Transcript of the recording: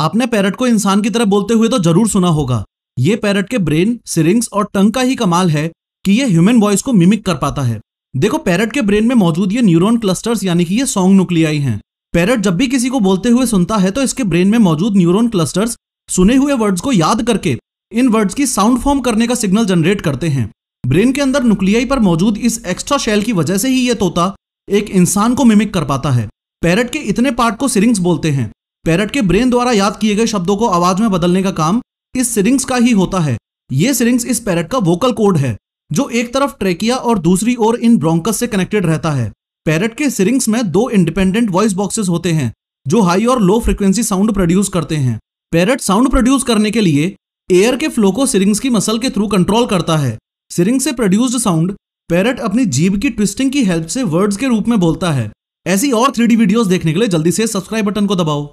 आपने पैरट को इंसान की तरह बोलते हुए तो जरूर सुना होगा ये पैरट के ब्रेन सिरिंग्स और टंग का ही कमाल है कि ये ह्यूमन वॉइस को मिमिक कर पाता है देखो पैरट के ब्रेन में मौजूद ये न्यूरॉन क्लस्टर्स यानी कि ये सॉन्ग नुक्लियाई हैं पैरट जब भी किसी को बोलते हुए सुनता है तो इसके ब्रेन में मौजूद न्यूरॉन क्लस्टर्स सुने हुए वर्ड्स को याद करके इन वर्ड्स की साउंड फॉर्म करने का सिग्नल जनरेट करते हैं ब्रेन के अंदर नुक्लियाई पर मौजूद इस एक्स्ट्रा शेल की वजह से ही ये तोता एक इंसान को मिमिक कर पाता है पैरट के इतने पार्ट को सिरिंग्स बोलते हैं पैरट के ब्रेन द्वारा याद किए गए शब्दों को आवाज में बदलने का काम इस सिरिंग्स का ही होता है ये सिरिंग्स इस पैरट का वोकल कोड है जो एक तरफ ट्रेकिया और दूसरी ओर इन ब्रोंकस से कनेक्टेड रहता है पैरट के सिरिंग्स में दो इंडिपेंडेंट वॉइस बॉक्सेस होते हैं जो हाई और लो फ्रिक्वेंसी साउंड प्रोड्यूस करते हैं पैरट साउंड प्रोड्यूस करने के लिए एयर के फ्लो को सिरिंग्स की मसल के थ्रू कंट्रोल करता है सिरिंग से प्रोड्यूस्ड साउंड पैरट अपनी जीभ की ट्विस्टिंग की हेल्प से वर्ड्स के रूप में बोलता है ऐसी और थ्री वीडियोस देखने के लिए जल्दी से सब्सक्राइब बटन को दबाओ